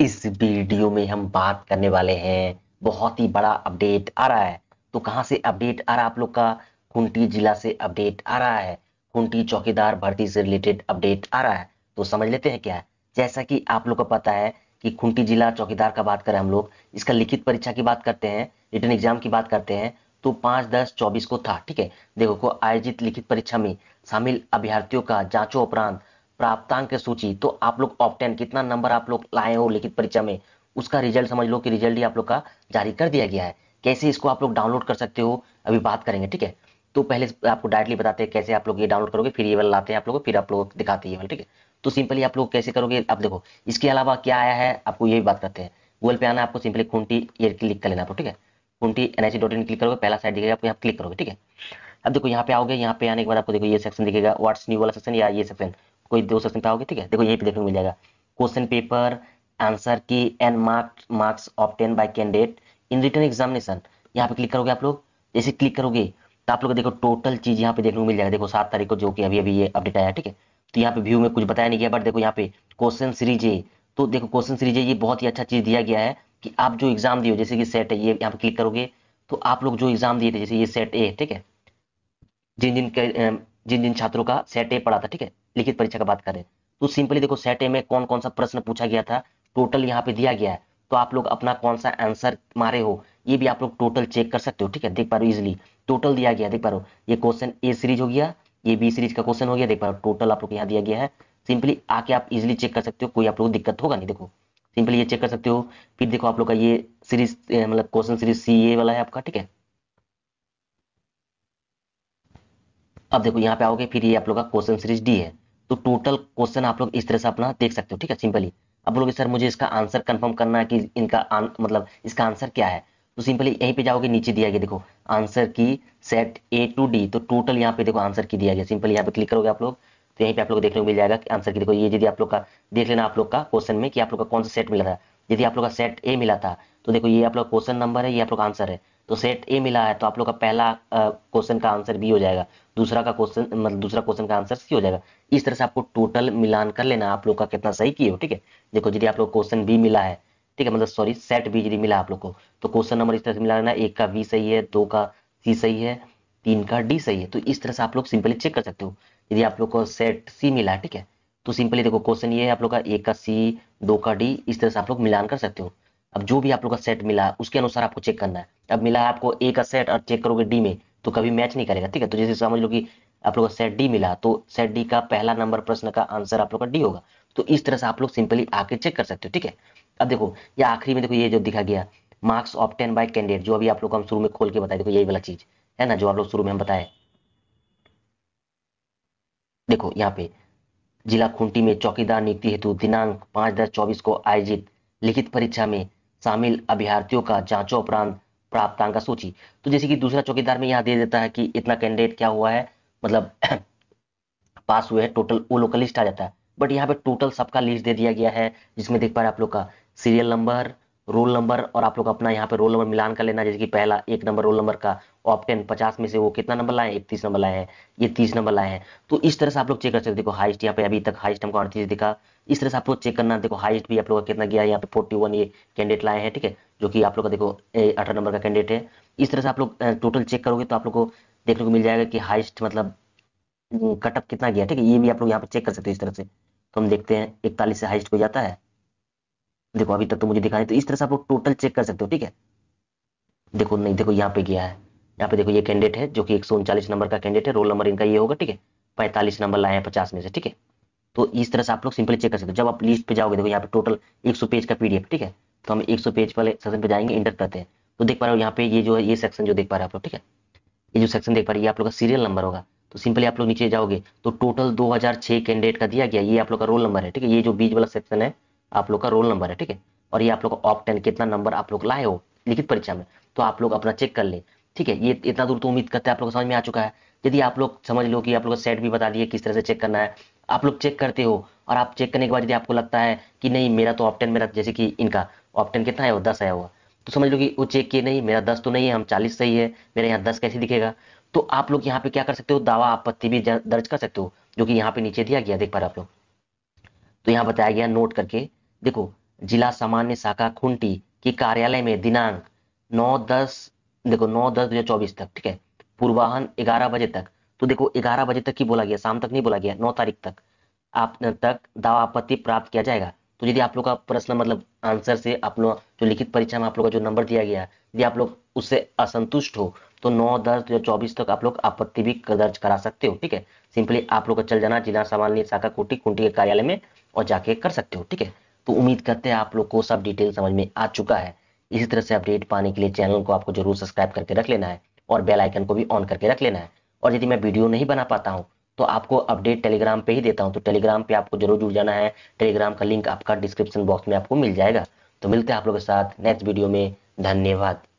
इस वीडियो में हम बात करने वाले हैं बहुत ही बड़ा अपडेट आ रहा है तो कहां से अपडेट आ रहा है आप लोग का खुंटी जिला से अपडेट आ रहा है खुंटी चौकीदार भर्ती से रिलेटेड अपडेट आ रहा है तो समझ लेते हैं क्या है जैसा कि आप लोग को पता है कि खुंटी जिला चौकीदार का बात करें हम लोग इसका लिखित परीक्षा की बात करते हैं रिटर्न एग्जाम की बात करते हैं तो पांच दस चौबीस को था ठीक है देखो को आयोजित लिखित परीक्षा में शामिल अभ्यर्थियों का जांचों उपरांत प्राप्तांक सूची तो आप लोग ऑप्टेन कितना नंबर आप लोग लाए हो लिखित परीक्षा में उसका रिजल्ट समझ लो कि रिजल्ट ही आप लोग का जारी कर दिया गया है कैसे इसको आप लोग डाउनलोड कर सकते हो अभी बात करेंगे ठीक है तो पहले आपको डायरेक्टली बताते हैं कैसे आप लोग ये डाउनलोड करोगे फिर ये वाला लाते हैं आप लोग फिर आप लोग दिखाते हैं ये वाला ठीक है तो सिंपली आप लोग कैसे करोगे आप देखो इसके अलावा क्या आया है आपको ये बात करते हैं गूगल पे आना आपको सिंपली खुंटी ये क्लिक कर लेना आपको ठीक है Khunti N I C dot in click करोगे पहला साइड दिखेगा आपको यहाँ क्लिक करोगे ठीक है अब देखो यहाँ पे आओगे यहाँ पे आने के बाद आपको देखो ये सेक्शन दिखेगा व्हाट्स न्यू वाला सेक्शन या ये सेक्शन कोई दो सेक्शन पे आओगे ठीक है देखो यही पे देखने को मिल जाएगा question paper answer key and mark marks obtain by candidate in written examination यहाँ पे क्लिक करोगे आप लोग जैसे क्लिक करोगे तो आप लोग देखो टोटल चीज यहाँ पे देखने को मिल जाएगा देखो सात तारीख को जो कि अभी अभी ये अपडेट आया ठीक है तो यहाँ पे व्यू में कुछ बताया नहीं गया बट देखो यहाँ पे क्वेश्चन सीरीज है तो देखो क्वेश्चन सीरीज ये बहुत ही अच्छा चीज दिया गया है कि आप जो एग्जाम दिए जैसे कि सेट है ये यहाँ पे क्लिक करोगे तो आप लोग जो एग्जाम दिए थे जैसे ये सेट ए ठीक है जिन जिन जिन जिन छात्रों का सेट ए पढ़ा था ठीक है लिखित परीक्षा का बात करें तो सिंपली देखो सेट ए में कौन कौन सा प्रश्न पूछा गया था टोटल यहाँ पे दिया गया है तो आप लोग अपना कौन सा आंसर मारे हो ये भी आप लोग टोटल चेक कर सकते हो ठीक है देख पा रहे हो इजिली टोटल दिया गया देख पा रहे हो ये क्वेश्चन ए सीरीज हो गया ये बी सीरीज का क्वेश्चन हो गया देख पा रहे हो टोटल आप लोग यहाँ दिया गया है सिंपली आके आप इजिली चेक कर सकते हो कोई आप लोग दिक्कत होगा नहीं देखो सिंपली ये चेक कर सकते हो फिर देखो आप लोग का ये सीरीज मतलब क्वेश्चन सीरीज सी ए वाला है आपका ठीक है अब देखो यहाँ पे आओगे फिर ये आप लोग का क्वेश्चन सीरीज डी है तो टोटल क्वेश्चन आप लोग इस तरह से अपना देख सकते हो ठीक है सिंपली आप लोग सर मुझे इसका आंसर कंफर्म करना है कि इनका आन, मतलब इसका आंसर क्या है तो सिंपली यहीं पे जाओगे नीचे दिया गया देखो answer key set A to D तो टोटल यहाँ पे देखो आंसर की दिया गया सिंपली यहाँ पे क्लिक करोगे आप लोग तो यहीं पे आप लोग देखने को मिल जाएगा आंसर की देखो ये यदि आप लोग का देख लेना आप लोग का क्वेश्चन में कि आप लोग का कौन सा सेट मिल रहा है यदि आप लोग का सेट ए मिला था तो देखो ये आप लोग क्वेश्चन नंबर है ये आप लोग आंसर है तो सेट ए मिला है तो आप लोग का पहला क्वेश्चन का आंसर बी हो जाएगा दूसरा का क्वेश्चन मतलब दूसरा क्वेश्चन का आंसर सी हो जाएगा इस तरह से आपको टोटल मिलान कर लेना आप लोग का कितना सही किए हो ठीक है देखो यदि आप लोग क्वेश्चन बी मिला है ठीक है मतलब सॉरी सेट बी यदि मिला आप लोग को तो क्वेश्चन नंबर इस तरह से मिला लेना एक का बी सही है दो का सी सही है तीन का डी सही है तो इस तरह से आप लोग सिंपली चेक कर सकते हो यदि आप लोग को सेट सी मिला है ठीक है तो सिंपली देखो क्वेश्चन ये है आप लोग का एक का सी दो का डी इस तरह से आप लोग मिलान कर सकते हो अब जो भी आप लोग का सेट मिला उसके अनुसार आपको चेक करना है अब मिला है आपको ए का सेट और चेक करोगे डी में तो कभी मैच नहीं करेगा ठीक है तो जैसे समझ लो कि आप लोग का सेट डी मिला तो सेट डी का पहला नंबर प्रश्न का आंसर आप लोग का डी होगा तो इस तरह से आप लोग सिंपली आके चेक कर सकते हो ठीक है अब देखो ये आखिरी में देखो ये जो दिखा गया marks obtain by candidate जो अभी आप लोग को हम शुरू में खोल के बताए देखो यही वाला चीज है ना जो आप लोग शुरू में हम बताए देखो यहाँ पे जिला खूंटी में चौकीदार नियुक्ति हेतु दिनांक पांच दस चौबीस को आयोजित लिखित परीक्षा में शामिल अभ्यर्थियों का जांचों उपरांत प्राप्तांक का सूची तो जैसे कि दूसरा चौकीदार में यहाँ दे देता है कि इतना कैंडिडेट क्या हुआ है मतलब पास हुए हैं टोटल वो लोग का लिस्ट आ जाता है बट यहाँ पे टोटल सबका लिस्ट दे दिया गया है जिसमें देख पा रहे आप लोग का सीरियल नंबर रोल नंबर और आप लोग अपना यहाँ पे रोल नंबर मिलान कर लेना जैसे कि पहला एक नंबर रोल नंबर का ऑप्टेन पचास में से वो कितना नंबर लाए इकतीस नंबर लाए हैं ये तीस नंबर लाए हैं तो इस तरह से आप लोग चेक कर सकते देखो हाइस्ट यहाँ पे अभी तक हाइस्ट हमको अड़तीस दिखा इस तरह से आप लोग चेक करना देखो हाइस्ट भी आप लोग का कितना गया यहाँ पे फोर्टी वन ये कैंडिडेट लाए हैं ठीक है जो कि आप लोग का देखो अठारह नंबर का कैंडिडेट है इस तरह से आप लोग टोटल चेक करोगे तो आप लोग को देखने को मिल जाएगा कि हाइस्ट मतलब कटअप कितना गया ठीक है ये भी आप लोग यहाँ पे चेक कर सकते हो इस तरह से तो हम देखते हैं इकतालीस से हाइस्ट को जाता है देखो अभी तक तो मुझे दिखा नहीं तो इस तरह से आप लोग टोटल चेक कर सकते हो ठीक है देखो नहीं देखो यहाँ पे गया है यहाँ पे देखो ये कैंडिडेट है जो कि एक नंबर का कैंडिडेट है रोल नंबर इनका ये होगा ठीक है पैंतालीस नंबर लाए हैं पचास में से ठीक है तो इस तरह से आप लोग सिंपली चेक कर सकते हो जब आप लिस्ट पे जाओगे देखो यहाँ पे टोटल एक पेज का पीडीएफ ठीक है तो हम एक पेज वाले सेक्शन पे जाएंगे इंटर करते हैं तो देख पा रहे हो यहाँ पे ये जो है ये सेक्शन जो देख पा रहे हैं आप लोग ठीक है ये जो सेक्शन देख पा रहे हैं ये आप लोग का सीरियल नंबर होगा तो सिंपली आप लोग नीचे जाओगे तो टोटल 2006 कैंडिडेट का दिया गया ये आप लोग का रोल नंबर है ठीक है ये जो बीच वाला सेक्शन है आप लोग का रोल नंबर है ठीक है और ये आप लोग का ऑप टेन कितना नंबर आप लोग लाए हो लिखित परीक्षा में तो आप लोग अपना चेक कर ले ठीक है ये इतना दूर तो उम्मीद करते हैं आप लोग समझ में आ चुका है यदि आप लोग समझ लो कि आप लोग सेट भी बता दिए किस तरह से चेक करना है आप लोग चेक करते हो और आप चेक करने के बाद यदि आपको लगता है कि नहीं मेरा तो ऑप्टेन मेरा जैसे कि इनका ऑप्टेन कितना है वो दस आया हुआ तो समझ लो कि वो चेक किए नहीं मेरा दस तो नहीं है हम चालीस सही है मेरे यहाँ दस कैसे दिखेगा तो आप लोग यहाँ पे क्या कर सकते हो दावा आपत्ति भी दर्ज कर सकते हो जो कि यहाँ पे नीचे दिया गया देख पा रहे आप लोग तो यहाँ बताया गया नोट करके देखो जिला सामान्य शाखा खूंटी के कार्यालय में दिनांक नौ दस देखो नौ दस दो चौबीस तक ठीक है पूर्वाहन ग्यारह बजे तक तो देखो ग्यारह बजे तक ही बोला गया शाम तक नहीं बोला गया नौ तारीख तक आप तक दावा आपत्ति प्राप्त किया जाएगा तो यदि आप लोग का प्रश्न मतलब आंसर से आप लोग जो लिखित परीक्षा में आप लोग का जो नंबर दिया गया यदि आप लोग उससे असंतुष्ट हो तो नौ दस दो चौबीस तक आप लोग आपत्ति भी दर्ज करा सकते हो ठीक है सिंपली आप लोग का चल जाना जिला सामान्य शाखा कोटी कुंटी के कार्यालय में और जाके कर सकते हो ठीक है तो उम्मीद करते हैं आप लोग को सब डिटेल समझ में आ चुका है इसी तरह से अपडेट पाने के लिए चैनल को आपको जरूर सब्सक्राइब करके रख लेना है और बेल आइकन को भी ऑन करके रख लेना है और यदि मैं वीडियो नहीं बना पाता हूँ तो आपको अपडेट टेलीग्राम पे ही देता हूँ तो टेलीग्राम पे आपको जरूर जुड़ जाना है टेलीग्राम का लिंक आपका डिस्क्रिप्शन बॉक्स में आपको मिल जाएगा तो मिलते हैं आप लोगों के साथ नेक्स्ट वीडियो में धन्यवाद